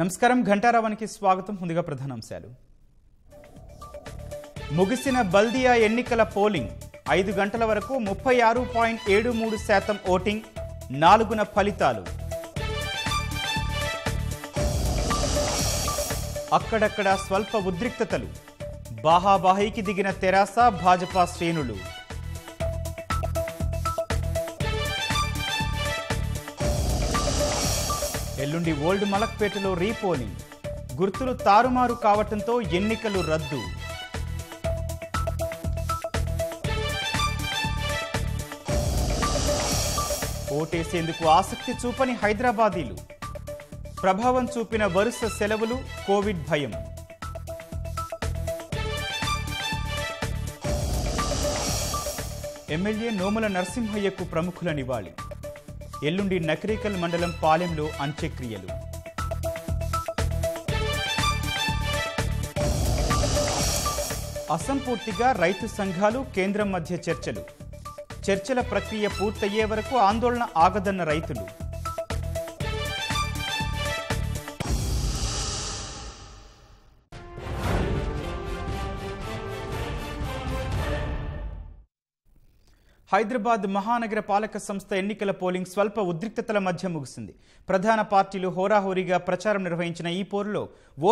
నమస్కారం ఘంటారావానికి స్వాగతం ముందుగా ప్రధానాంశాలు ముగిసిన బల్దియా ఎన్నికల పోలింగ్ ఐదు గంటల వరకు ముప్పై ఆరు పాయింట్ ఏడు మూడు శాతం ఓటింగ్ నాలుగున ఫలితాలు అక్కడక్కడ స్వల్ప ఉద్రిక్తతలు బాహాబాహీకి దిగిన తెరాస భాజపా శ్రేణులు ఎల్లుండి ఓల్డ్ మలక్పేటలో రీపోలింగ్ గుర్తులు తారుమారు కావటంతో ఎన్నికలు రద్దు ఓటేసేందుకు ఆసక్తి చూపని హైదరాబాదీలు ప్రభావం చూపిన వరుస సెలవులు కోవిడ్ భయం ఎమ్మెల్యే నోముల నరసింహయ్యకు ప్రముఖుల నివాళి ఎల్లుండి నకరీకల్ మండలం పాలెంలో అంత్యక్రియలు అసంపూర్తిగా రైతు సంఘాలు కేంద్రం మధ్య చర్చలు చర్చల ప్రక్రియ పూర్తయ్యే వరకు ఆందోళన ఆగదన్న రైతులు హైదరాబాద్ మహానగర పాలక సంస్థ ఎన్నికల పోలింగ్ స్వల్ప ఉద్రిక్తతల మధ్య ముగిసింది ప్రధాన పార్టీలు హోరాహోరీగా ప్రచారం నిర్వహించిన ఈ పోరులో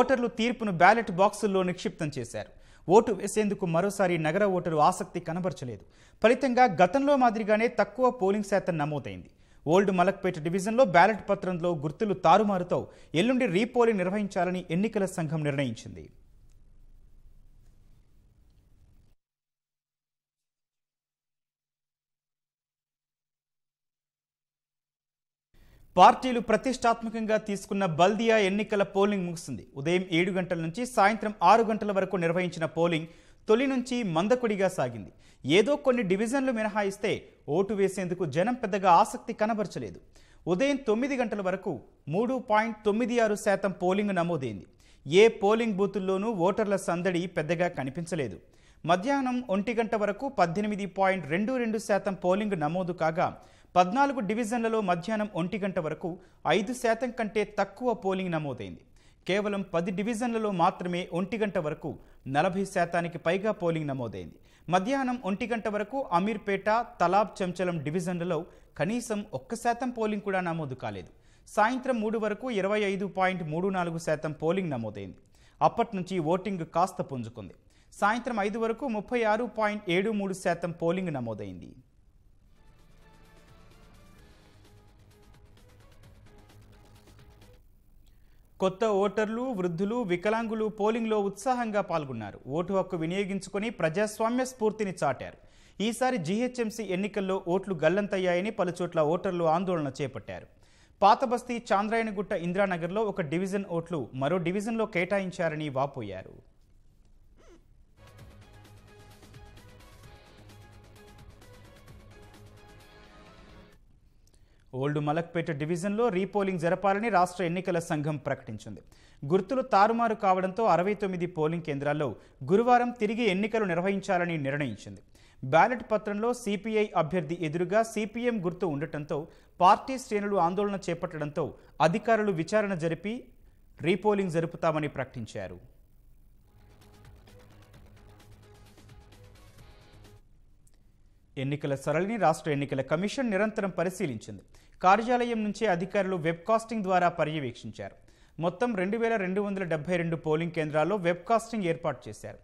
ఓటర్లు తీర్పును బ్యాలెట్ బాక్సుల్లో నిక్షిప్తం చేశారు ఓటు వేసేందుకు మరోసారి నగర ఓటరు ఆసక్తి కనబరచలేదు ఫలితంగా గతంలో మాదిరిగానే తక్కువ పోలింగ్ శాతం నమోదైంది ఓల్డ్ మలక్పేట డివిజన్లో బ్యాలెట్ పత్రంలో గుర్తులు తారుమారుతో ఎల్లుండి రీపోలింగ్ నిర్వహించాలని ఎన్నికల సంఘం నిర్ణయించింది పార్టీలు ప్రతిష్టాత్మకంగా తీసుకున్న బల్దియా ఎన్నికల పోలింగ్ ముగిసింది ఉదయం ఏడు గంటల నుంచి సాయంత్రం ఆరు గంటల వరకు నిర్వహించిన పోలింగ్ తొలి నుంచి మందకుడిగా సాగింది ఏదో కొన్ని డివిజన్లు మినహాయిస్తే ఓటు వేసేందుకు జనం పెద్దగా ఆసక్తి కనబరచలేదు ఉదయం తొమ్మిది గంటల వరకు మూడు పాయింట్ తొమ్మిది ఆరు శాతం పోలింగ్ నమోదైంది ఏ పోలింగ్ బూతుల్లోనూ ఓటర్ల సందడి పెద్దగా కనిపించలేదు మధ్యాహ్నం ఒంటి గంట వరకు పద్దెనిమిది పాయింట్ రెండు రెండు శాతం పోలింగ్ నమోదు కాగా పద్నాలుగు డివిజన్లలో మధ్యాహ్నం ఒంటి గంట వరకు ఐదు శాతం కంటే తక్కువ పోలింగ్ నమోదైంది కేవలం పది డివిజన్లలో మాత్రమే ఒంటి గంట వరకు నలభై శాతానికి పైగా పోలింగ్ నమోదైంది మధ్యాహ్నం ఒంటి గంట వరకు అమీర్పేట తలాబ్ చంచలం డివిజన్లలో కనీసం ఒక్క శాతం పోలింగ్ కూడా నమోదు కాలేదు సాయంత్రం మూడు వరకు ఇరవై ఐదు పాయింట్ మూడు నాలుగు శాతం పోలింగ్ నమోదైంది అప్పటి నుంచి ఓటింగ్ కాస్త పుంజుకుంది సాయంత్రం ఐదు వరకు ముప్పై ఆరు పాయింట్ ఏడు మూడు శాతం పోలింగ్ నమోదైంది కొత్త ఓటర్లు వృద్ధులు వికలాంగులు పోలింగ్లో ఉత్సాహంగా పాల్గొన్నారు ఓటు హక్కు వినియోగించుకొని ప్రజాస్వామ్య స్ఫూర్తిని చాటారు ఈసారి జీహెచ్ఎంసీ ఎన్నికల్లో ఓట్లు గల్లంతయ్యాయని పలుచోట్ల ఓటర్లు ఆందోళన చేపట్టారు పాతబస్తీ చాంద్రాయణగుట్ట ఇందిరానగర్లో ఒక డివిజన్ ఓట్లు మరో డివిజన్లో కేటాయించారని వాపోయారు ఓల్డ్ మలక్పేట డివిజన్లో రీపోలింగ్ జరపాలని రాష్ట్ర ఎన్నికల సంఘం ప్రకటించింది గుర్తులు తారుమారు కావడంతో అరవై తొమ్మిది పోలింగ్ కేంద్రాల్లో గురువారం తిరిగి ఎన్నికలు నిర్వహించాలని నిర్ణయించింది బ్యాలెట్ పత్రంలో సిపిఐ అభ్యర్థి ఎదురుగా సిపిఎం గుర్తు ఉండటంతో పార్టీ శ్రేణులు ఆందోళన చేపట్టడంతో అధికారులు విచారణ జరిపి రీపోలింగ్ జరుపుతామని ప్రకటించారు ఎన్నికల సరళిని రాష్ట్ర ఎన్నికల కమిషన్ నిరంతరం పరిశీలించింది కార్యాలయం నుంచే అధికారులు వెబ్కాస్టింగ్ ద్వారా పర్యవేక్షించారు మొత్తం రెండు వేల రెండు వందల డెబ్బై రెండు పోలింగ్ కేంద్రాల్లో వెబ్కాస్టింగ్ ఏర్పాటు చేశారు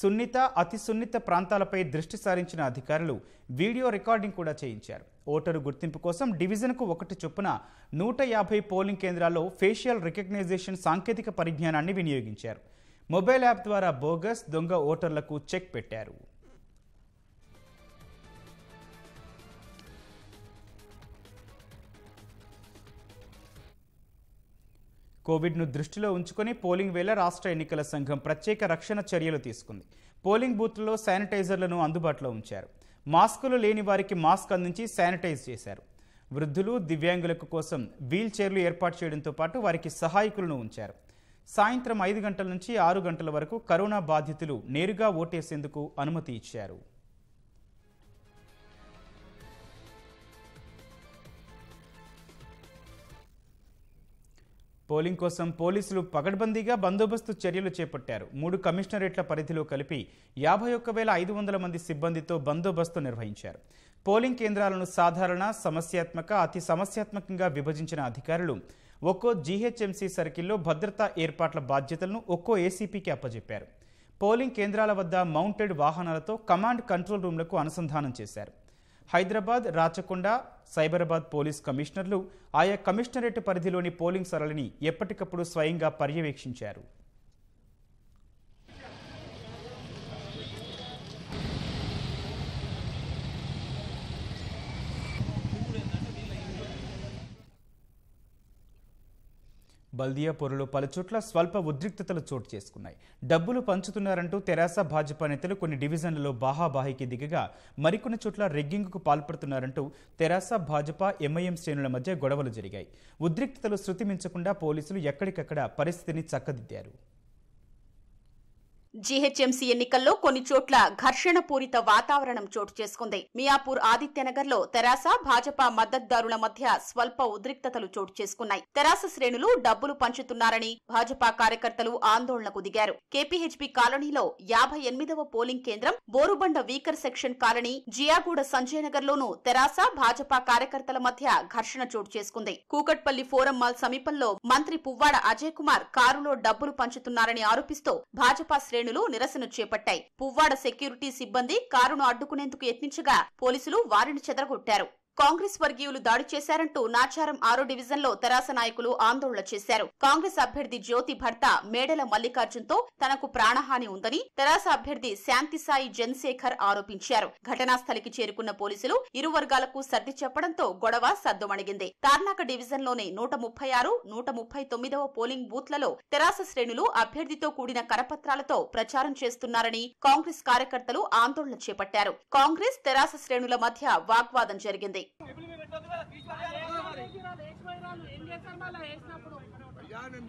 సున్నిత అతి సున్నిత ప్రాంతాలపై దృష్టి సారించిన అధికారులు వీడియో రికార్డింగ్ కూడా చేయించారు ఓటరు గుర్తింపు కోసం డివిజన్కు ఒకటి చొప్పున నూట యాభై పోలింగ్ కేంద్రాల్లో ఫేషియల్ రికగ్నైజేషన్ సాంకేతిక పరిజ్ఞానాన్ని వినియోగించారు మొబైల్ యాప్ ద్వారా బోగస్ దొంగ ఓటర్లకు చెక్ పెట్టారు కోవిడ్ను దృష్టిలో ఉంచుకొని పోలింగ్ వేళ రాష్ట్ర ఎన్నికల సంఘం ప్రత్యేక రక్షణ చర్యలు తీసుకుంది పోలింగ్ బూత్లలో శానిటైజర్లను అందుబాటులో ఉంచారు మాస్కులు లేని వారికి మాస్క్ అందించి శానిటైజ్ చేశారు వృద్ధులు దివ్యాంగులకు కోసం వీల్ చైర్లు ఏర్పాటు చేయడంతో పాటు వారికి సహాయకులను ఉంచారు సాయంత్రం ఐదు గంటల నుంచి ఆరు గంటల వరకు కరోనా బాధితులు నేరుగా ఓటేసేందుకు అనుమతి ఇచ్చారు పోలింగ్ కోసం పోలీసులు పగడ్బందీగా బందోబస్తు చర్యలు చేపట్టారు మూడు కమిషనరేట్ల పరిధిలో కలిపి యాభై ఒక్క వేల ఐదు వందల మంది సిబ్బందితో బందోబస్తు నిర్వహించారు పోలింగ్ కేంద్రాలను సాధారణ సమస్యాత్మక అతి సమస్యాత్మకంగా విభజించిన అధికారులు ఒక్కో జీహెచ్ఎంసీ సర్కిల్లో భద్రతా ఏర్పాట్ల బాధ్యతలను ఒక్కో ఏసీపీకి అప్పజెప్పారు పోలింగ్ కేంద్రాల వద్ద మౌంటెడ్ వాహనాలతో కమాండ్ కంట్రోల్ రూమ్లకు అనుసంధానం చేశారు హైదరాబాద్ రాచకొండ సైబరాబాద్ పోలీస్ కమిషనర్లు ఆయా కమిషనరేట్ పరిధిలోని పోలింగ్ సరళిని ఎప్పటికప్పుడు స్వయంగా పర్యవేక్షించారు బల్దియా పొరలో పలుచోట్ల స్వల్ప ఉద్రిక్తతలు చోటు చేసుకున్నాయి డబ్బులు పంచుతున్నారంటూ తెరాస భాజపా నేతలు కొన్ని డివిజన్లలో బాహాబాహికి దిగగా మరికొన్ని చోట్ల రెగ్గింగ్కు పాల్పడుతున్నారంటూ తెరాస భాజపా ఎంఐఎం శ్రేణుల మధ్య గొడవలు జరిగాయి ఉద్రిక్తతలు శృతిమించకుండా పోలీసులు ఎక్కడికక్కడ పరిస్థితిని చక్కదిద్దారు జీహెచ్ఎంసీ ఎన్నికల్లో కొన్ని చోట్ల ఘర్షణ పూరిత వాతావరణం చోటు చేసుకుంది మియాపూర్ ఆదిత్యనగర్ లో తెరాస భాజపా మద్దతుదారుల మధ్య స్వల్ప ఉద్రిక్తతలు చోటు చేసుకున్నాయి తెరాస శ్రేణులు డబ్బులు పంచుతున్నారని భాజపా కార్యకర్తలు ఆందోళనకు దిగారు కేపీహెచ్పీ కాలనీలో యాభై ఎనిమిదవ పోలింగ్ కేంద్రం Borabanda weaker section colony Jiyaguda Sanjay Nagar లోను తెరాస భాజపా కార్యకర్తల మధ్య ఘర్షణ చోటు చేసుకుంది కూకట్పల్లి ఫోరం మాల్ సమీపంలో మంత్రి పువ్వాడ అజయ్ కుమార్ కారులో డబ్బులు పంచుతున్నారని ఆరోపిస్తూ భాజపా శ్రేణు శ్రేణులు నిరసన చేపట్టాయి పువ్వాడ సెక్యూరిటీ సిబ్బంది కారును అడ్డుకునేందుకు యత్నించగా పోలీసులు వారిని చెదరగొట్టారు కాంగ్రెస్ వర్గీయులు దాడి చేశారంటూ నాచారం ఆరో లో తెరాస నాయకులు ఆందోళన చేశారు కాంగ్రెస్ అభ్యర్థి జ్యోతి భర్త మేడల మల్లికార్జున్తో తనకు ప్రాణహాని ఉందని తెరాస అభ్యర్థి శాంతిసాయి జన్శేఖర్ ఆరోపించారు ఘటనా స్థలికి చేరుకున్న పోలీసులు ఇరు వర్గాలకు సర్ది చెప్పడంతో గొడవ సద్దుమణిగింది తార్నాక లోనే నూట ముప్పై ఆరు నూట ముప్పై తొమ్మిదవ పోలింగ్ బూత్లలో తెరాస శ్రేణులు అభ్యర్థితో కూడిన కరపత్రాలతో ప్రచారం చేస్తున్నారని కాంగ్రెస్ కార్యకర్తలు ఆందోళన చేపట్టారు కాంగ్రెస్ తెరాస శ్రేణుల మధ్య వాగ్వాదం జరిగింది ఉన్నాయి అయ్యా నేను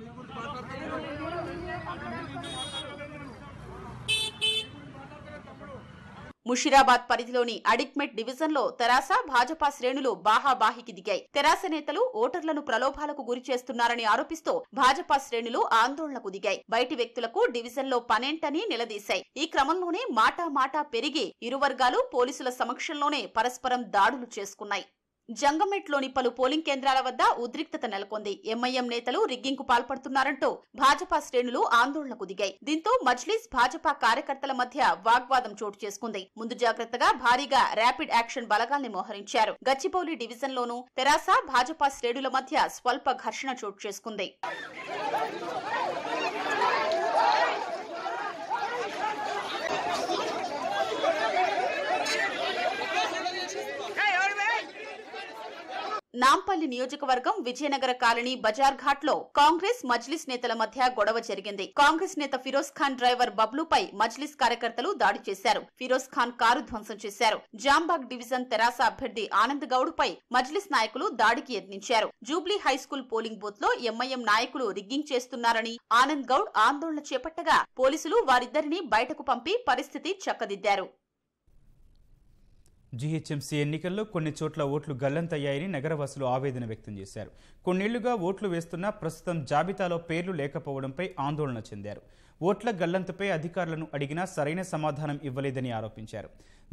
ముషిరాబాద్ పరిధిలోని అడిక్మెట్ డివిజన్లో తెరాస భాజపా శ్రేణులు బాహాబాహికి దిగాయి తెరాస నేతలు ఓటర్లను ప్రలోభాలకు గురి చేస్తున్నారని ఆరోపిస్తూ భాజపా శ్రేణులు ఆందోళనకు దిగాయి బయటి వ్యక్తులకు డివిజన్లో పనేంటని నిలదీశాయి ఈ క్రమంలోనే మాటా మాటా పెరిగి ఇరు వర్గాలు పోలీసుల సమక్షంలోనే పరస్పరం దాడులు చేసుకున్నాయి జంగమెట్లోని పలు పోలింగ్ కేంద్రాల వద్ద ఉద్రిక్తత నెలకొంది ఎంఐఎం నేతలు రిగ్గింగ్ కు పాల్పడుతున్నారంటూ భాజపా శ్రేణులు ఆందోళనకు దిగాయి దీంతో మజ్లిస్ భాజపా కార్యకర్తల మధ్య వాగ్వాదం చోటు చేసుకుంది ముందు జాగ్రత్తగా భారీగా ర్యాపిడ్ యాక్షన్ బలగాల్ని మోహరించారు గచ్చిబౌలి డివిజన్ లోనూ తెరాస భాజపా శ్రేణుల మధ్య స్వల్ప ఘర్షణ చోటు చేసుకుంది నాంపల్లి నియోజకవర్గం విజయనగర కాలనీ బజార్ ఘాట్ లో కాంగ్రెస్ మజ్లిస్ నేతల మధ్య గొడవ జరిగింది కాంగ్రెస్ నేత ఫిరోజ్ ఖాన్ డ్రైవర్ బబ్లుపై మజ్లిస్ కార్యకర్తలు దాడి చేశారు ఫిరోజ్ ఖాన్ కారు ధ్వంసం చేశారు జాంబాగ్ డివిజన్ తెరాస అభ్యర్థి ఆనంద్ గౌడ్ పై మజ్లిస్ నాయకులు దాడికి యత్నించారు జూబ్లీ హైస్కూల్ పోలింగ్ బూత్ లో ఎంఐఎం నాయకులు రిగ్గింగ్ చేస్తున్నారని ఆనంద్ గౌడ్ ఆందోళన చేపట్టగా పోలీసులు వారిద్దరిని బయటకు పంపి పరిస్థితి చక్కదిద్దారు జీహెచ్ఎంసీ ఎన్నికల్లో కొన్ని చోట్ల ఓట్లు గల్లంతయ్యాయని నగరవాసులు ఆవేదన వ్యక్తం చేశారు కొన్నేళ్లుగా ఓట్లు వేస్తున్నా ప్రస్తుతం జాబితాలో పేర్లు లేకపోవడంపై ఆందోళన చెందారు ఓట్ల గల్లంతపై అధికారులను అడిగినా సరైన సమాధానం ఇవ్వలేదని ఆరోపించారు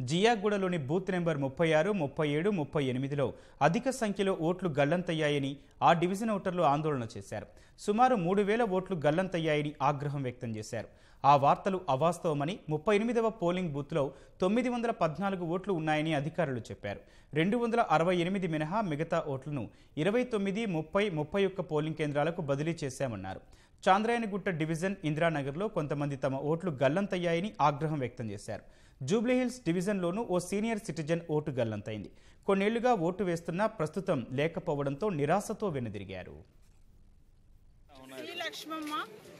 జియాగూడలోని బూత్ నెంబర్ ముప్పై ఆరు ముప్పై ఏడు ముప్పై ఎనిమిదిలో అధిక సంఖ్యలో ఓట్లు గల్లంతయ్యాయని ఆ డివిజన్ ఓటర్లు ఆందోళన చేశారు సుమారు మూడు వేల ఓట్లు గల్లంతయ్యాయని ఆగ్రహం వ్యక్తం చేశారు ఆ వార్తలు అవాస్తవమని ముప్పై ఎనిమిదవ పోలింగ్ బూత్లో తొమ్మిది వందల పద్నాలుగు ఓట్లు ఉన్నాయని అధికారులు చెప్పారు రెండు వందల అరవై ఎనిమిది మినహా మిగతా ఓట్లను ఇరవై తొమ్మిది ముప్పై ముప్పై ఒక్క పోలింగ్ కేంద్రాలకు బదిలీ చేశామన్నారు చాంద్రాయనగుట్ట డివిజన్ ఇందిరానగర్లో కొంతమంది తమ ఓట్లు గల్లంతయ్యాయని ఆగ్రహం వ్యక్తం చేశారు జూబ్లీహిల్స్ డివిజన్లోనూ ఓ సీనియర్ సిటిజన్ ఓటు గల్లంతైంది కొన్నేళ్లుగా ఓటు వేస్తున్నా ప్రస్తుతం లేకపోవడంతో నిరాశతో వెనుదిరిగారు లక్ష్మమ్మ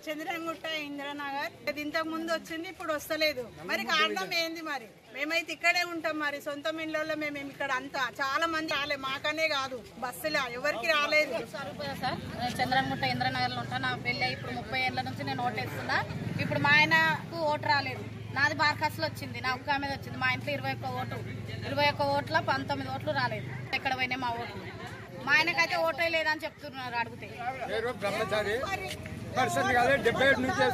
చంద్రగుట్ట ఇంద్రనగర్ అది ఇంతకు ముందు వచ్చింది ఇప్పుడు వస్తలేదు మరి కారణం ఏంది మరి మేమైతే ఇక్కడే ఉంటాం మరి సొంత ఇళ్ళలో మేము ఇక్కడ అంతా చాలా మంది రాలే మాకనే కాదు బస్సులా ఎవరికి రాలేదు సార్ చంద్రంగుట్ట ఇంద్రనగర్ లో ఉంటా నా పెళ్ళి ఇప్పుడు ముప్పై ఏళ్ళ నుంచి నేను ఓటేస్తున్నా ఇప్పుడు మా ఆయనకు ఓటు రాలేదు నాది బార్కాస్లో వచ్చింది నా ఒక్క మీద వచ్చింది మా ఇంట్లో ఇరవై ఒక్క ఓటు ఇరవై ఒక్క ఓట్ల పంతొమ్మిది ఓట్లు రాలేదు ఎక్కడ పోయినాయి మా ఓట్లు మా ఆయనకైతే ఓటే లేదని చెప్తున్నారు అడిగితే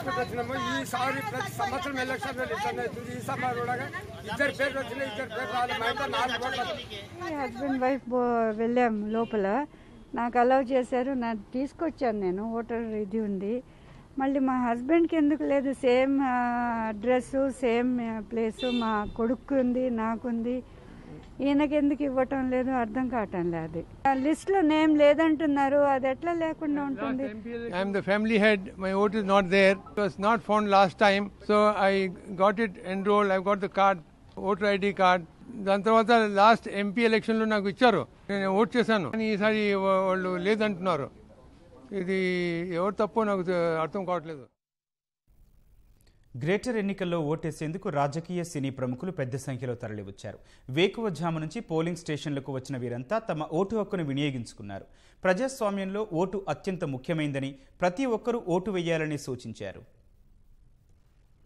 సంవత్సరం నాలుగు హస్బెండ్ వైఫ్ వెళ్ళాము లోపల నాకు అలౌ చేశారు నా తీసుకొచ్చాను నేను ఓటర్ ఇది ఉంది మళ్ళీ మా హస్బెండ్కి ఎందుకు లేదు సేమ్ అడ్రస్సు సేమ్ ప్లేసు మా కొడుకు ఉంది నాకుంది ఎందుకు ఇవ్వటం లేదు అర్థం కావటం లేదు లిస్ట్ లో నేమ్ లేదంటున్నారు అది ఎట్లా లేకుండా ఉంటుంది I'm the family head my vote is not there was not found last time so I got it enrol I got the card voter ID card దాని తర్వాత లాస్ట్ ఎంపీ ఎలక్షన్లో నాకు ఇచ్చారు నేను ఓట్ చేశాను కానీ ఈసారి వాళ్ళు లేదంటున్నారు ఇది ఎవరు తప్పో నాకు అర్థం కావట్లేదు గ్రేటర్ ఎన్నికల్లో ఓటేసేందుకు రాజకీయ సినీ ప్రముఖులు పెద్ద సంఖ్యలో తరలివచ్చారు వేకువజాము నుంచి పోలింగ్ స్టేషన్లకు వచ్చిన వీరంతా తమ ఓటు హక్కును వినియోగించుకున్నారు ప్రజాస్వామ్యంలో ఓటు అత్యంత ముఖ్యమైందని ప్రతి ఒక్కరూ ఓటు వేయాలని సూచించారు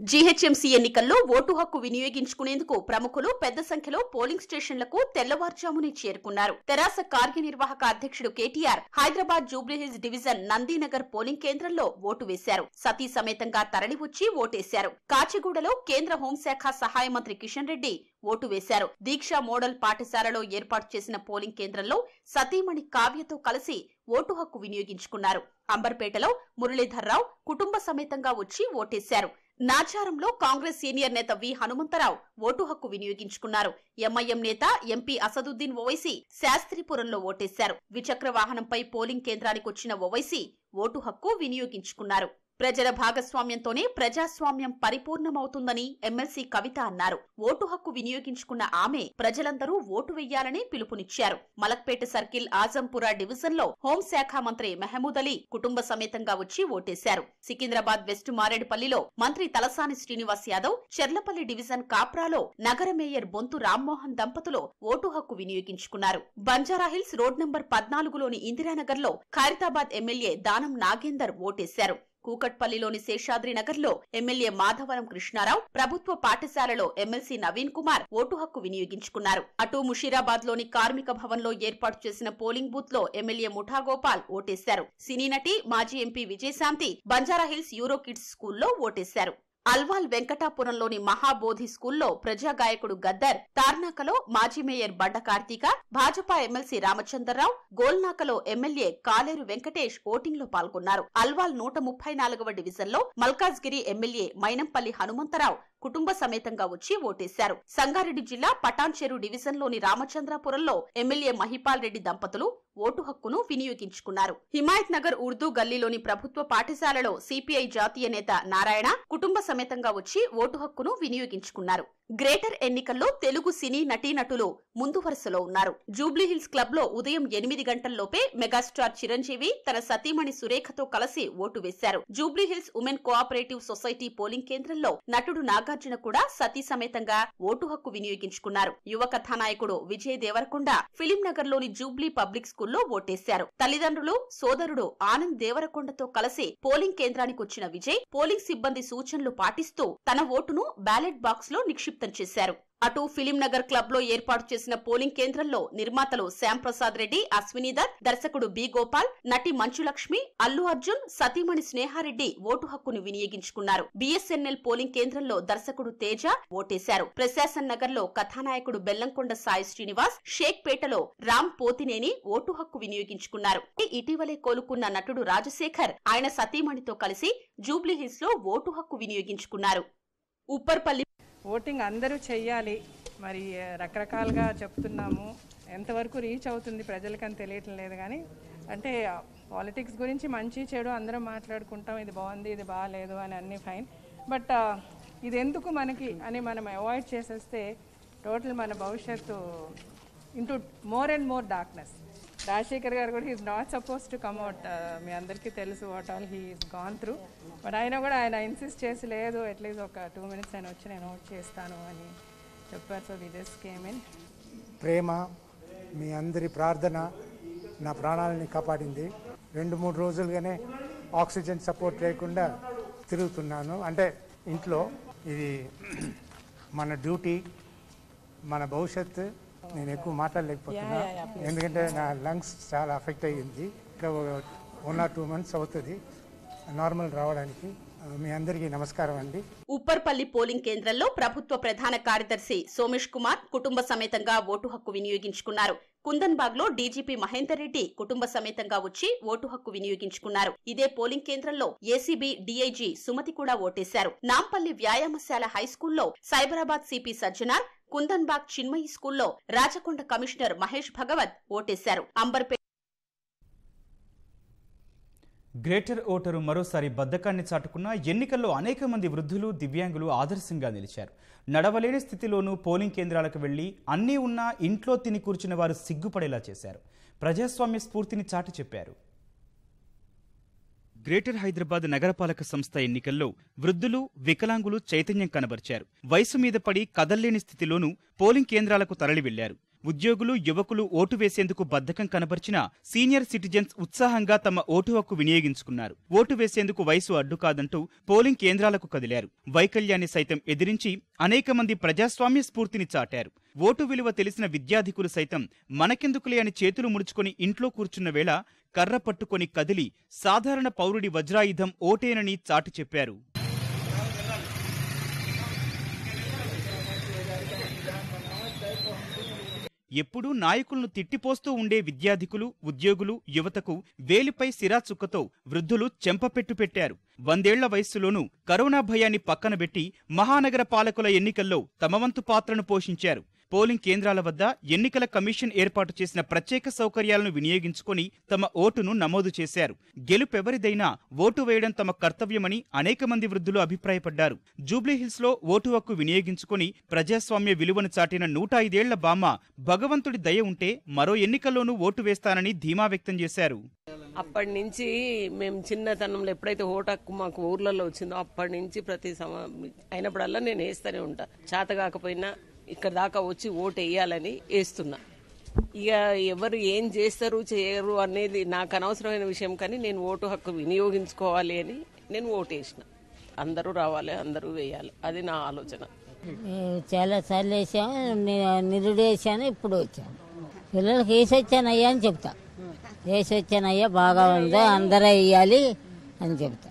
జీహెచ్ఎంసీ ఎన్నికల్లో ఓటు హక్కు వినియోగించుకునేందుకు ప్రముఖులు పెద్ద సంఖ్యలో పోలింగ్ స్టేషన్లకు తెల్లవారుజామునే చేరుకున్నారు తెరాస కార్యనిర్వాహక అధ్యక్షుడు కేటీఆర్ హైదరాబాద్ జూబ్లీహిల్స్ డివిజన్ నందీనగర్ పోలింగ్ కేంద్రంలో ఓటు వేశారు సతీ సమేతంగా తరలివచ్చి ఓటేశారు కాచిగూడలో కేంద్ర హోంశాఖ సహాయ మంత్రి కిషన్ రెడ్డి ఓటు వేశారు దీక్ష మోడల్ పాఠశాలలో ఏర్పాటు చేసిన పోలింగ్ కేంద్రంలో సతీమణి కావ్యతో కలిసి ఓటు హక్కు వినియోగించుకున్నారు అంబర్పేటలో మురళీధర్రావు కుటుంబ సమేతంగా వచ్చి ఓటేశారు నాచారంలో కాంగ్రెస్ సీనియర్ నేత వి హనుమంతరావు ఓటు హక్కు వినియోగించుకున్నారు ఎంఐఎం నేత ఎంపీ అసదుద్దీన్ ఓవైసీ శాస్త్రిపురంలో ఓటేశారు ద్విచక్ర వాహనంపై పోలింగ్ కేంద్రానికి వచ్చిన ఓవైసీ ఓటు హక్కు వినియోగించుకున్నారు ప్రజల భాగస్వామ్యంతోనే ప్రజాస్వామ్యం పరిపూర్ణమవుతుందని ఎమ్మెల్సీ కవిత అన్నారు ఓటు హక్కు వినియోగించుకున్న ఆమె ప్రజలందరూ ఓటు వెయ్యాలని పిలుపునిచ్చారు మలక్పేట సర్కిల్ ఆజంపురా డివిజన్లో హోంశాఖ మంత్రి మహమూద్ అలీ కుటుంబ సమేతంగా వచ్చి ఓటేశారు సికింద్రాబాద్ వెస్ట్ మారేడుపల్లిలో మంత్రి తలసాని శ్రీనివాస్ యాదవ్ చెర్లపల్లి డివిజన్ కాప్రాలో నగర మేయర్ బొంతు రామ్మోహన్ దంపతులు ఓటు హక్కు వినియోగించుకున్నారు బంజారాహిల్స్ రోడ్ నంబర్ పద్నాలుగులోని ఇందిరానగర్లో ఖైరతాబాద్ ఎమ్మెల్యే దానం నాగేందర్ ఓటేశారు కూకట్పల్లిలోని శేషాద్రి లో ఎమ్మెల్యే మాధవరం కృష్ణారావు ప్రభుత్వ పాఠశాలలో ఎమ్మెల్సీ నవీన్ కుమార్ ఓటు హక్కు వినియోగించుకున్నారు అటు ముషీరాబాద్ లోని కార్మిక భవన్లో ఏర్పాటు చేసిన పోలింగ్ బూత్ లో ఎమ్మెల్యే ముఠాగోపాల్ ఓటేశారు సినీ నటి మాజీ MP Vijayashanti Banjara Hills Euro kids స్కూల్లో ఓటేశారు అల్వాల్ వెంకటాపురంలోని మహాబోధి స్కూల్లో ప్రజాగాయకుడు గద్దర్ తార్నాకలో మాజీ మేయర్ బండ కార్తీక భాజపా ఎమ్మెల్సీ రామచంద్రరావు గోల్నాకలో ఎమ్మెల్యే కాలేరు వెంకటేష్ ఓటింగ్ లో పాల్గొన్నారు అల్వాల్ నూట ముప్పై నాలుగవ డివిజన్లో మల్కాజ్గిరి ఎమ్మెల్యే మైనంపల్లి హనుమంతరావు కుటుంబ సమేతంగా వచ్చి ఓటేశారు సంగారెడ్డి జిల్లా పటాన్చెరు డివిజన్లోని రామచంద్రాపురంలో ఎమ్మెల్యే మహిపాల్ రెడ్డి దంపతులు ఓటు హక్కును వినియోగించుకున్నారు హిమాయత్ నగర్ ఉర్దూ గల్లీలోని ప్రభుత్వ పాఠశాలలో సిపిఐ జాతీయ నేత నారాయణ కుటుంబ సమేతంగా వచ్చి ఓటు హక్కును వినియోగించుకున్నారు గ్రేటర్ ఎన్నికల్లో తెలుగు సినీ నటీనటులు ముందు వరుసలో ఉన్నారు జూబ్లీహిల్స్ క్లబ్ లో ఉదయం ఎనిమిది గంటల్లోపే మెగాస్టార్ చిరంజీవి తన సతీమణి సురేఖతో కలిసి ఓటు వేశారు Jubilee Hills women cooperative society polling కేంద్రంలో నటుడు నాగార్జున కూడా సతీ సమేతంగా ఓటు హక్కు వినియోగించుకున్నారు యువ కథానాయకుడు విజయ్ దేవరకొండ ఫిలిం నగర్ లోని జూబ్లీ పబ్లిక్ స్కూల్లో ఓటేశారు తల్లిదండ్రులు సోదరుడు ఆనంద్ దేవరకొండతో కలిసి పోలింగ్ కేంద్రానికి వచ్చిన విజయ్ పోలింగ్ సిబ్బంది సూచనలు పాటిస్తూ తన ఓటును బ్యాలెట్ బాక్స్ లో నిక్షిప్ వ్యక్తం చేశారు అటు ఫిలిం నగర్ క్లబ్ లో ఏర్పాటు చేసిన పోలింగ్ కేంద్రంలో నిర్మాతలు శ్యామ్ ప్రసాద్ రెడ్డి అశ్వినీధర్ దర్శకుడు బి గోపాల్ నటి మంచులక్ష్మి అల్లు అర్జున్ సతీమణి స్నేహారెడ్డి ఓటు హక్కును వినియోగించుకున్నారు బిఎస్ఎన్ఎల్ పోలింగ్ కేంద్రంలో దర్శకుడు తేజ ఓటేశారు ప్రశాసన్ నగర్ లో కథానాయకుడు బెల్లంకొండ సాయి శ్రీనివాస్ షేక్ పేటలో రామ్ పోతినేని ఓటు హక్కు వినియోగించుకున్నారు ఇటీవలే కోలుకున్న నటుడు రాజశేఖర్ ఆయన సతీమణితో కలిసి జూబ్లీహిల్స్ లో ఓటు హక్కు వినియోగించుకున్నారు ఉప్పర్పల్లి ఓటింగ్ అందరూ చెయ్యాలి మరి రకరకాలుగా చెప్తున్నాము ఎంతవరకు రీచ్ అవుతుంది ప్రజలకని తెలియటం లేదు కానీ అంటే పాలిటిక్స్ గురించి మంచి చెడు అందరం మాట్లాడుకుంటాం ఇది బాగుంది ఇది బాగాలేదు అని అన్ని ఫైన్ బట్ ఇది ఎందుకు మనకి అని మనం అవాయిడ్ చేసేస్తే టోటల్ మన భవిష్యత్తు into more and more darkness Rajasekhar గారు కూడా is not suppose to come out మీ అందరికీ తెలుసు what all he's gone through but ఆయన కూడా ఆయన ఇన్సిస్ట్ చేసి లేదు అట్లీస్ట్ ఒక టూ మినిట్స్ ఆయన వచ్చి నేను నోట్ చేస్తాను అని చెప్పారు సో విజస్ కేమిన్ ఇన్ ప్రేమ మీ అందరి ప్రార్థన నా ప్రాణాలని కాపాడింది రెండు మూడు రోజులుగానే ఆక్సిజన్ సపోర్ట్ లేకుండా తిరుగుతున్నాను అంటే ఇంట్లో ఇది మన డ్యూటీ మన భవిష్యత్తు నేను ఎక్కువ మాట్లాడలేకపోతున్నా ఎందుకంటే నా లంగ్స్ చాలా అఫెక్ట్ అయ్యింది ఇంకా వన్ ఆర్ టూ మంత్స్ అవుతుంది నార్మల్ రావడానికి మీ అందరికీ నమస్కారం అండి ఉప్పర్పల్లి పోలింగ్ కేంద్రంలో ప్రభుత్వ ప్రధాన కార్యదర్శి సోమేష్ కుమార్ కుటుంబ సమేతంగా ఓటు హక్కు వినియోగించుకున్నారు కుందన్బాగ్ లో డీజీపీ మహేందర్ రెడ్డి కుటుంబ సమేతంగా వచ్చి ఓటు హక్కు వినియోగించుకున్నారు ఇదే పోలింగ్ కేంద్రంలో ఏసీబీ డీఐజీ సుమతి కూడా ఓటేశారు నాంపల్లి వ్యాయామశాల హైస్కూల్లో సైబరాబాద్ సిపి సజ్జనార్ కుందన్బాగ్ చిన్మయి స్కూల్లో రాచకొండ కమిషనర్ మహేష్ భగవత్ ఓటేశారు అంబర్పేట గ్రేటర్ ఓటరు మరోసారి బద్దకాన్ని చాటుకున్న ఎన్నికల్లో అనేక మంది వృద్ధులు దివ్యాంగులు ఆదర్శంగా నిలిచారు నడవలేని స్థితిలోనూ పోలింగ్ కేంద్రాలకు వెళ్లి అన్నీ ఉన్నా ఇంట్లో తిని కూర్చున్న వారు సిగ్గుపడేలా చేశారు ప్రజాస్వామ్య స్ఫూర్తిని చాటి చెప్పారు గ్రేటర్ హైదరాబాద్ నగరపాలక సంస్థ ఎన్నికల్లో వృద్ధులు వికలాంగులు చైతన్యం కనబర్చారు వయసు మీద పడి కదల్లేని స్థితిలోనూ పోలింగ్ కేంద్రాలకు తరలి వెళ్లారు ఉద్యోగులు యువకులు ఓటు వేసేందుకు బద్ధకం కనబరిచిన సీనియర్ సిటిజన్స్ ఉత్సాహంగా తమ ఓటు హక్కు వినియోగించుకున్నారు ఓటు వేసేందుకు వయసు అడ్డు కాదంటూ పోలింగ్ కేంద్రాలకు కదిలారు వైకల్యాన్ని సైతం ఎదిరించి అనేక మంది ప్రజాస్వామ్య స్ఫూర్తిని చాటారు ఓటు విలువ తెలిసిన విద్యాధికులు సైతం మనకెందుకులే అని చేతులు ముడుచుకొని ఇంట్లో కూర్చున్న వేళ కర్ర పట్టుకొని కదిలి సాధారణ పౌరుడి వజ్రాయుధం ఓటేనని చాటు చెప్పారు ఎప్పుడూ నాయకులను తిట్టిపోస్తూ ఉండే విద్యాధికులు ఉద్యోగులు యువతకు వేలిపై సిరాచుక్కతో వృద్ధులు చెంపపెట్టు పెట్టారు వందేళ్ల వయస్సులోనూ కరోనా భయాన్ని పక్కనబెట్టి మహానగర పాలకుల ఎన్నికల్లో తమవంతు పాత్రను పోషించారు పోలింగ్ కేంద్రాల వద్ద ఎన్నికల కమిషన్ ఏర్పాటు చేసిన ప్రత్యేక సౌకర్యాలను వినియోగించుకుని తమ ఓటును నమోదు చేశారు గెలుపెవరిదైనా ఓటు వేయడం తమ కర్తవ్యమని అనేక మంది వృద్ధులు అభిప్రాయపడ్డారు జూబ్లీహిల్స్లో ఓటు హక్కు వినియోగించుకుని ప్రజాస్వామ్య విలువను చాటిన నూట ఐదేళ్ల బామ్మ భగవంతుడి దయ ఉంటే మరో ఎన్నికల్లోనూ ఓటు వేస్తానని ధీమా వ్యక్తం చేశారు అప్పటి నుంచి మేము చిన్నతనంలో ఎప్పుడైతే హోటక్కు మాకు ఊర్లలో వచ్చిందో అప్పటి నుంచి ప్రతి సమ అయినప్పుడల్లా నేను వేస్తూనే ఉంటా చేత కాకపోయినా ఇక్కడ దాకా వచ్చి ఓటు వేయాలని వేస్తున్నా ఇక ఎవరు ఏం చేస్తారు చేయరు అనేది నాకు అనవసరమైన విషయం కానీ నేను ఓటు హక్కు వినియోగించుకోవాలి అని నేను ఓటు వేసిన అందరూ రావాలి అందరూ వేయాలి అది నా ఆలోచన చాలా సార్లు వేసాము నిరుడు వేసాను ఇప్పుడు వచ్చాను పిల్లలకి వేసి అయ్యా అని చెప్తా వేసి అయ్యా బాగా ఉందా అందరూ వేయాలి అని చెప్తా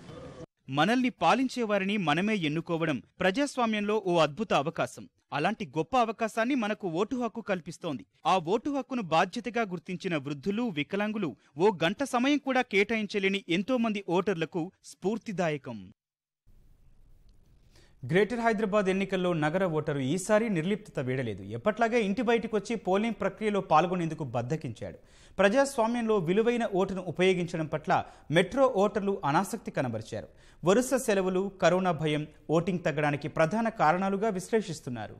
మనల్ని పాలించేవారిని మనమే ఎన్నుకోవడం ప్రజాస్వామ్యంలో ఓ అద్భుత అవకాశం అలాంటి గొప్ప అవకాశాన్ని మనకు ఓటు హక్కు కల్పిస్తోంది ఆ ఓటు హక్కును బాధ్యతగా గుర్తించిన వృద్ధులు వికలాంగులు ఓ గంట సమయం కూడా కేటాయించలేని ఎంతో మంది ఓటర్లకు స్ఫూర్తిదాయకం గ్రేటర్ హైదరాబాద్ ఎన్నికల్లో నగర ఓటరు ఈసారి నిర్లిప్త వీడలేదు ఎప్పట్లాగే ఇంటి బయటకు వచ్చి పోలింగ్ ప్రక్రియలో పాల్గొనేందుకు బద్దకించాడు ప్రజాస్వామ్యంలో విలువైన ఓటును ఉపయోగించడం పట్ల మెట్రో ఓటర్లు అనాసక్తి కనబరిచారు వరుస సెలవులు కరోనా భయం ఓటింగ్ తగ్గడానికి ప్రధాన కారణాలుగా విశ్లేషిస్తున్నారు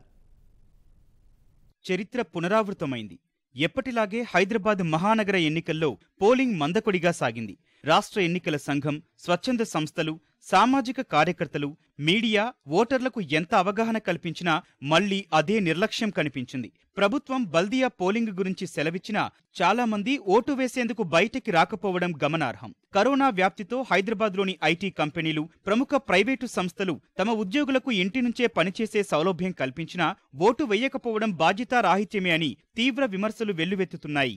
చరిత్ర పునరావృతమైంది ఎప్పటిలాగే హైదరాబాద్ మహానగర ఎన్నికల్లో పోలింగ్ మందకొడిగా సాగింది రాష్ట్ర ఎన్నికల సంఘం స్వచ్ఛంద సంస్థలు సామాజిక కార్యకర్తలు మీడియా ఓటర్లకు ఎంత అవగాహన కల్పించినా మళ్లీ అదే నిర్లక్ష్యం కనిపించింది ప్రభుత్వం బల్దియా పోలింగ్ గురించి సెలవిచ్చినా చాలామంది ఓటు వేసేందుకు బయటికి రాకపోవడం గమనార్హం కరోనా వ్యాప్తితో హైదరాబాద్లోని ఐటీ కంపెనీలు ప్రముఖ ప్రైవేటు సంస్థలు తమ ఉద్యోగులకు ఇంటి నుంచే పనిచేసే సౌలభ్యం కల్పించినా ఓటు వేయకపోవడం బాధ్యతారాహిత్యమే అని తీవ్ర విమర్శలు వెల్లువెత్తుతున్నాయి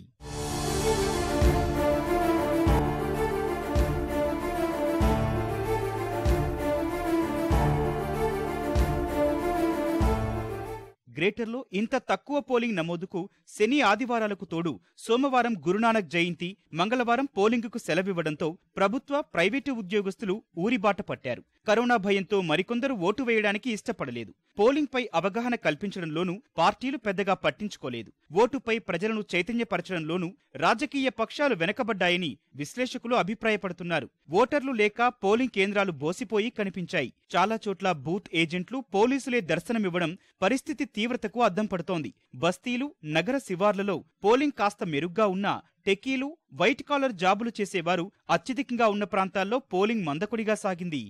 గ్రేటర్లో ఇంత తక్కువ పోలింగ్ నమోదుకు శని ఆదివారాలకు తోడు సోమవారం గురునానక్ జయంతి మంగళవారం పోలింగుకు సెలవివ్వడంతో ప్రభుత్వ ప్రైవేటు ఉద్యోగస్తులు ఊరిబాట పట్టారు కరోనా భయంతో మరికొందరు ఓటు వేయడానికి ఇష్టపడలేదు పోలింగ్పై అవగాహన కల్పించడంలోనూ పార్టీలు పెద్దగా పట్టించుకోలేదు ఓటుపై ప్రజలను చైతన్యపరచడంలోనూ రాజకీయ పక్షాలు వెనకబడ్డాయని విశ్లేషకులు అభిప్రాయపడుతున్నారు ఓటర్లు లేక పోలింగ్ కేంద్రాలు బోసిపోయి కనిపించాయి చాలా చోట్ల బూత్ ఏజెంట్లు పోలీసులే దర్శనమివ్వడం పరిస్థితి తీవ్రతకు అద్దం పడుతోంది బస్తీలు నగర శివార్లలో పోలింగ్ కాస్త మెరుగ్గా ఉన్నా టెక్కీలు వైట్ కాలర్ జాబులు చేసేవారు అత్యధికంగా ఉన్న ప్రాంతాల్లో పోలింగ్ మందకుడిగా సాగింది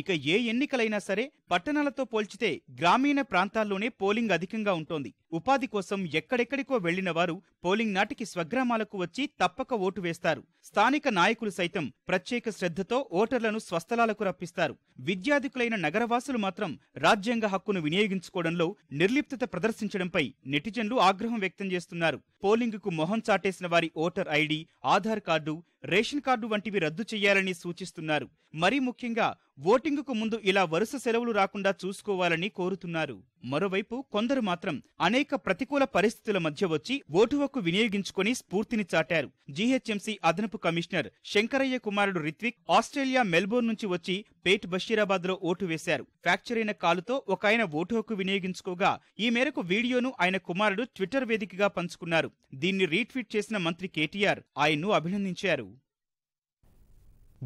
ఇక ఏ ఎన్నికలైనా సరే పట్టణాలతో పోల్చితే గ్రామీణ ప్రాంతాల్లోనే పోలింగ్ అధికంగా ఉంటోంది ఉపాధి కోసం ఎక్కడెక్కడికో వెళ్లిన వారు పోలింగ్ నాటికి స్వగ్రామాలకు వచ్చి తప్పక ఓటు వేస్తారు స్థానిక నాయకులు సైతం ప్రత్యేక శ్రద్ధతో ఓటర్లను స్వస్థలాలకు రప్పిస్తారు విద్యాధికులైన నగరవాసులు మాత్రం రాజ్యాంగ హక్కును వినియోగించుకోవడంలో నిర్లిప్తత ప్రదర్శించడంపై నెటిజన్లు ఆగ్రహం వ్యక్తం చేస్తున్నారు పోలింగ్కు మొహం చాటేసిన వారి voter ID Aadhaar card ration card వంటివి రద్దు చేయాలని సూచిస్తున్నారు మరీ ముఖ్యంగా ఓటింగుకు ముందు ఇలా వరుస సెలవులు రాకుండా చూసుకోవాలని కోరుతున్నారు మరోవైపు కొందరు మాత్రం అనేక ప్రతికూల పరిస్థితుల మధ్య వచ్చి ఓటు హక్కు వినియోగించుకుని స్ఫూర్తిని చాటారు జీహెచ్ఎంసీ అదనపు కమిషనర్ శంకరయ్య కుమారుడు రిత్విక్ ఆస్ట్రేలియా మెల్బోర్న్ నుంచి వచ్చి పేట్ బషీరాబాద్ లో ఓటు వేశారు ఫ్రాక్చర్ అయిన కాలుతో ఒక ఆయన ఓటు హక్కు వినియోగించుకోగా ఈ మేరకు వీడియోను ఆయన కుమారుడు ట్విట్టర్ వేదికగా పంచుకున్నారు దీన్ని రీట్వీట్ చేసిన మంత్రి కేటీఆర్ ఆయన్ను అభినందించారు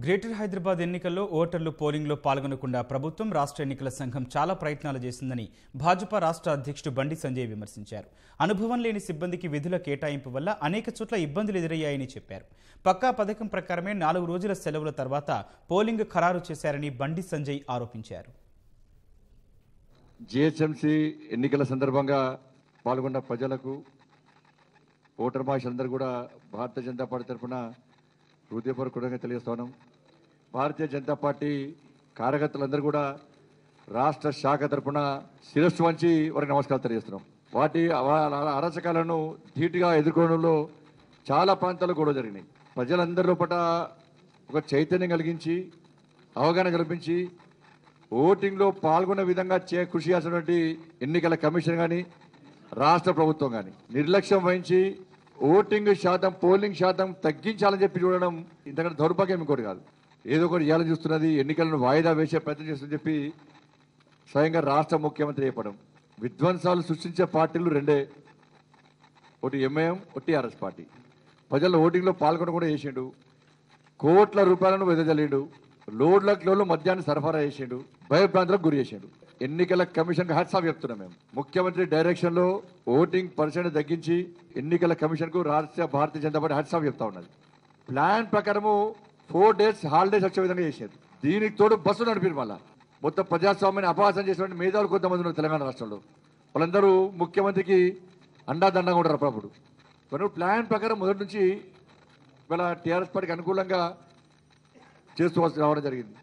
గ్రేటర్ హైదరాబాద్ ఎన్నికల్లో ఓటర్లు పోలింగ్లో పాల్గొనకుండా ప్రభుత్వం రాష్ట్ర ఎన్నికల సంఘం చాలా ప్రయత్నాలు చేసిందని భాజపా రాష్ట్ర అధ్యక్షుడు బండి సంజయ్ విమర్శించారు అనుభవం లేని సిబ్బందికి విధుల కేటాయింపు వల్ల అనేక చోట్ల ఇబ్బందులు ఎదురయ్యాయని చెప్పారు పక్కా పథకం ప్రకారమే నాలుగు రోజుల సెలవుల తర్వాత పోలింగ్ ఖరారు చేశారని బండి సంజయ్ ఆరోపించారు జిహెచ్ఎంసీ ఎన్నికల సందర్భంగా పాల్గొన్న ప్రజలకు ఓటర్ భాషలందరూ కూడా భారత జనతా పార్టీ తరఫున హృదయపూర్వకంగా తెలియజేస్తున్నాం భారతీయ జనతా పార్టీ కార్యకర్తలందరూ కూడా రాష్ట్ర శాఖ తరఫున శిరస్సు వంచి వారికి నమస్కారం తెలియజేస్తున్నాం వాటి అరచకాలను ధీటుగా ఎదుర్కోవడంలో చాలా ప్రాంతాలు గొడవ జరిగినాయి ప్రజలందరిలో పట ఒక చైతన్యం కలిగించి అవగాహన కల్పించి ఓటింగ్లో పాల్గొనే విధంగా చే కృషి చేసినటువంటి ఎన్నికల కమిషన్ కానీ రాష్ట్ర ప్రభుత్వం కానీ నిర్లక్ష్యం వహించి ఓటింగ్ శాతం పోలింగ్ శాతం తగ్గించాలని చెప్పి చూడడం ఇంతకంటే దౌర్భాగ్యం ఇంకోటి కాదు ఏదో ఒకటి చేయాలని చూస్తున్నది ఎన్నికలను వాయిదా వేసే ప్రయత్నం చేస్తుందని చెప్పి స్వయంగా రాష్ట్ర ముఖ్యమంత్రి చెప్పడం విధ్వంసాలు సృష్టించే పార్టీలు రెండే ఒకటి ఎంఐఎం ఒకటి టీఆర్ఎస్ పార్టీ ప్రజల ఓటింగ్లో పాల్గొన కూడా చేసిండు కోట్ల రూపాయలను వెదజల్లిండు లోడ్లకు లోడ్లు మద్యాన్ని సరఫరా చేసిండు భయభ్రాంతులకు గురి చేసిండు ఎన్నికల కమిషన్ ఆఫ్ చెప్తున్నాం మేము ముఖ్యమంత్రి డైరెక్షన్ లో ఓటింగ్ పర్సెంట్ తగ్గించి ఎన్నికల కమిషన్ కు రాష్ట్ర భారతీయ జనతా పార్టీ ఆఫ్ చెప్తా ఉన్నది ప్లాన్ ప్రకారము ఫోర్ డేస్ హాలిడేస్ వచ్చే విధంగా చేసేది దీనికి తోడు బస్సు నడిపిన మళ్ళా మొత్తం ప్రజాస్వామ్యాన్ని అపహాసం చేసిన మేధావులు కొంతమంది ఉన్నారు తెలంగాణ రాష్ట్రంలో వాళ్ళందరూ ముఖ్యమంత్రికి అండాదండంగా ఉంటారు అప్పుడప్పుడు మనం ప్లాన్ ప్రకారం మొదటి నుంచి ఇవాళ టీఆర్ఎస్ పార్టీకి అనుకూలంగా చేస్తూ రావడం జరిగింది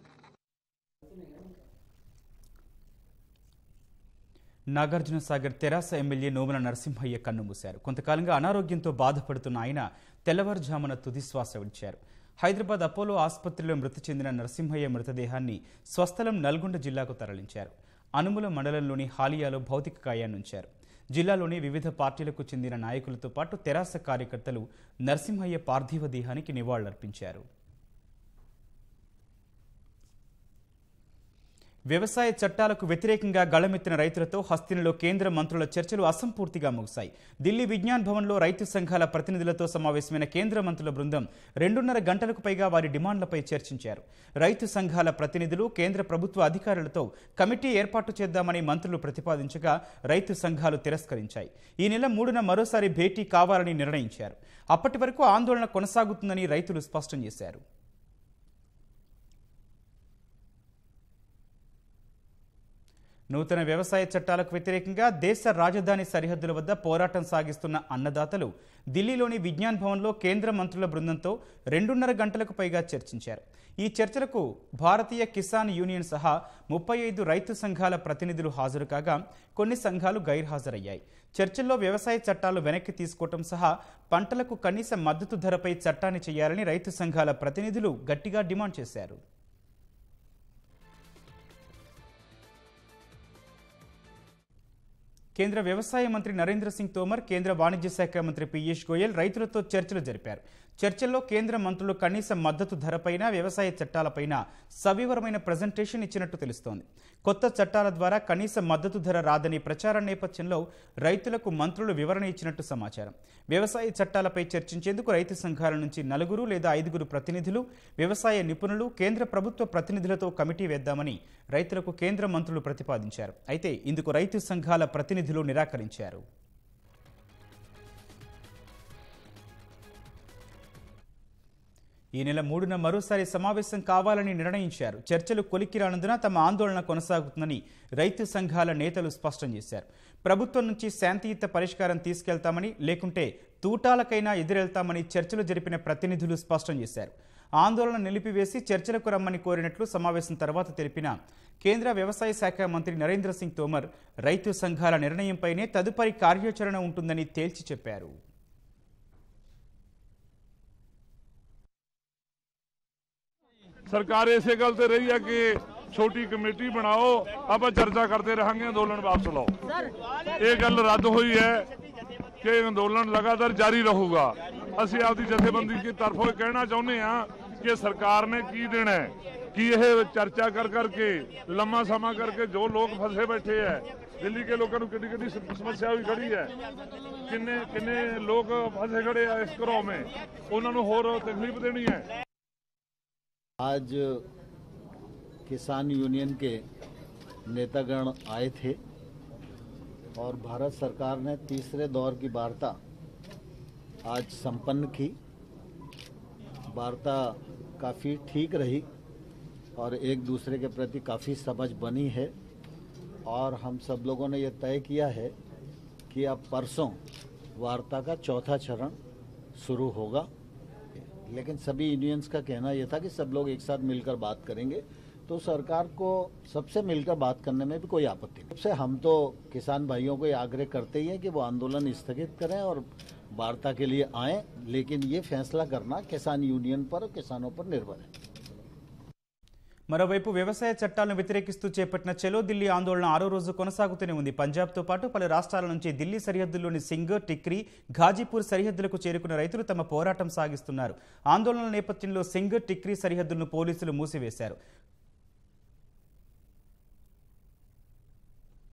నాగార్జున సాగర్ తెరాస ఎమ్మెల్యే నోముల నరసింహయ్య కన్నుమూశారు కొంతకాలంగా అనారోగ్యంతో బాధపడుతున్న ఆయన తెల్లవారుజామున తుదిశ్వాస విడిచారు హైదరాబాద్ అపోలో ఆసుపత్రిలో మృతి చెందిన నరసింహయ్య మృతదేహాన్ని స్వస్థలం నల్గొండ జిల్లాకు తరలించారు అనుముల మండలంలోని హాలియాలో భౌతిక కాయాన్ని ఉంచారు జిల్లాలోని వివిధ పార్టీలకు చెందిన నాయకులతో పాటు తెరాస కార్యకర్తలు నరసింహయ్య పార్థివ దేహానికి నివాళులర్పించారు వ్యవసాయ చట్టాలకు వ్యతిరేకంగా గళమెత్తిన రైతులతో హస్తినలో కేంద్ర మంత్రుల చర్చలు అసంపూర్తిగా ముగిశాయి ఢిల్లీ విజ్ఞాన్ భవన్లో రైతు సంఘాల ప్రతినిధులతో సమావేశమైన కేంద్ర మంత్రుల బృందం రెండున్నర గంటలకు పైగా వారి డిమాండ్లపై చర్చించారు రైతు సంఘాల ప్రతినిధులు కేంద్ర ప్రభుత్వ అధికారులతో కమిటీ ఏర్పాటు చేద్దామని మంత్రులు ప్రతిపాదించగా రైతు సంఘాలు తిరస్కరించాయి ఈ నెల మూడున మరోసారి భేటీ కావాలని నిర్ణయించారు అప్పటి వరకు ఆందోళన కొనసాగుతుందని రైతులు స్పష్టం చేశారు నూతన వ్యవసాయ చట్టాలకు వ్యతిరేకంగా దేశ రాజధాని సరిహద్దుల వద్ద పోరాటం సాగిస్తున్న అన్నదాతలు ఢిల్లీలోని విజ్ఞాన్ భవన్లో కేంద్ర మంత్రుల బృందంతో రెండున్నర గంటలకు పైగా చర్చించారు ఈ చర్చలకు భారతీయ కిసాన్ యూనియన్ సహా ముప్పై ఐదు రైతు సంఘాల ప్రతినిధులు హాజరు కాగా కొన్ని సంఘాలు గైర్హాజరయ్యాయి చర్చల్లో వ్యవసాయ చట్టాలు వెనక్కి తీసుకోవటం సహా పంటలకు కనీస మద్దతు ధరపై చట్టాన్ని చేయాలని రైతు సంఘాల ప్రతినిధులు గట్టిగా డిమాండ్ చేశారు కేంద్ర వ్యవసాయ మంత్రి నరేంద్ర సింగ్ తోమర్ కేంద్ర వాణిజ్య శాఖ మంత్రి పీయూష్ గోయల్ రైతులతో చర్చలు జరిపారు చర్చల్లో కేంద్ర మంత్రులు కనీస మద్దతు ధరపైన వ్యవసాయ చట్టాలపైన సవివరమైన ప్రజెంటేషన్ ఇచ్చినట్టు తెలుస్తోంది కొత్త చట్టాల ద్వారా కనీస మద్దతు ధర రాదని ప్రచారం నేపథ్యంలో రైతులకు మంత్రులు వివరణ ఇచ్చినట్టు సమాచారం వ్యవసాయ చట్టాలపై చర్చించేందుకు రైతు సంఘాల నుంచి నలుగురు లేదా ఐదుగురు ప్రతినిధులు వ్యవసాయ నిపుణులు కేంద్ర ప్రభుత్వ ప్రతినిధులతో కమిటీ వేద్దామని రైతులకు కేంద్ర మంత్రులు ప్రతిపాదించారు అయితే ఇందుకు రైతు సంఘాల ప్రతినిధులు నిరాకరించారు ఈ నెల మూడున మరోసారి సమావేశం కావాలని నిర్ణయించారు చర్చలు కొలిక్కిరానందున తమ ఆందోళన కొనసాగుతుందని రైతు సంఘాల నేతలు స్పష్టం చేశారు ప్రభుత్వం నుంచి శాంతియుత పరిష్కారం తీసుకెళ్తామని లేకుంటే తూటాలకైనా ఎదురెళ్తామని చర్చలు జరిపిన ప్రతినిధులు స్పష్టం చేశారు ఆందోళన నిలిపివేసి చర్చలకు రమ్మని కోరినట్లు సమావేశం తర్వాత తెలిపిన కేంద్ర వ్యవసాయ శాఖ మంత్రి నరేంద్ర సింగ్ తోమర్ రైతు సంఘాల నిర్ణయంపైనే తదుపరి కార్యాచరణ ఉంటుందని తేల్చి చెప్పారు ਸਰਕਾਰ ਇਸੇ ਗੱਲ ਤੇ ਰਹੀ ਹੈ ਕਿ ਛੋਟੀ ਕਮੇਟੀ ਬਣਾਓ ਆਪਾਂ ਚਰਚਾ ਕਰਦੇ ਰਹਾਂਗੇ ਅੰਦੋਲਨ ਵਾਪਸ ਲਓ ਇਹ ਗੱਲ ਰੱਦ ਹੋਈ ਹੈ ਕਿ ਅੰਦੋਲਨ ਲਗਾਤਾਰ ਜਾਰੀ ਰਹੂਗਾ ਅਸੀਂ ਆਪਦੀ ਜਥੇਬੰਦੀ ਦੀ ਤਰਫੋਂ ਕਹਿਣਾ ਚਾਹੁੰਦੇ ਹਾਂ ਕਿ ਸਰਕਾਰ ਨੇ ਕੀ ਦੇਣਾ ਹੈ ਕਿ ਇਹ ਚਰਚਾ ਕਰ ਕਰਕੇ ਲੰਮਾ ਸਮਾਂ ਕਰਕੇ ਜੋ ਲੋਕ ਫਸੇ ਬੈਠੇ ਐ ਦਿੱਲੀ ਕੇ ਲੋਕਾਂ ਨੂੰ ਕਿੰਨੀ ਕਿੰਨੀ ਸਮੱਸਿਆ ਵੀ ਖੜੀ ਹੈ ਕਿੰਨੇ ਕਿੰਨੇ ਲੋਕ ਫਸੇ ਖੜੇ ਐ ਇਸ ਕਰੋਮੇ ਉਹਨਾਂ ਨੂੰ ਹੋਰ ਤਕਲੀਫ ਦੇਣੀ ਹੈ आज किसान यूनियन के नेतागण आए थे और भारत सरकार ने तीसरे दौर की वार्ता आज संपन्न की वार्ता काफ़ी ठीक रही और एक दूसरे के प्रति काफ़ी समझ बनी है और हम सब लोगों ने यह तय किया है कि अब परसों वार्ता का चौथा चरण शुरू होगा लेकिन सभी यूनियंस का कहना यह था कि सब लोग एक साथ मिलकर बात करेंगे तो सरकार को सबसे मिलकर बात करने में भी कोई आपत्ति नहीं सबसे हम तो किसान भाइयों को आग्रह करते ही हैं कि वो आंदोलन स्थगित करें और वार्ता के लिए आए लेकिन ये फैसला करना किसान यूनियन पर और किसानों पर निर्भर है మరోవైపు వ్యవసాయ చట్టాలను వ్యతిరేకిస్తూ చేపట్టిన చెలో ఢిల్లీ ఆందోళన ఆరో రోజు కొనసాగుతూనే ఉంది పంజాబ్తో పాటు పలు రాష్ట్రాల నుంచి ఢిల్లీ సరిహద్దుల్లోని సింగ్ టిక్రీ ఘాజీపూర్ సరిహద్దులకు చేరుకున్న రైతులు తమ పోరాటం సాగిస్తున్నారు ఆందోళన నేపథ్యంలో సింగ్ టిక్రీ సరిహద్దులను పోలీసులు మూసివేశారు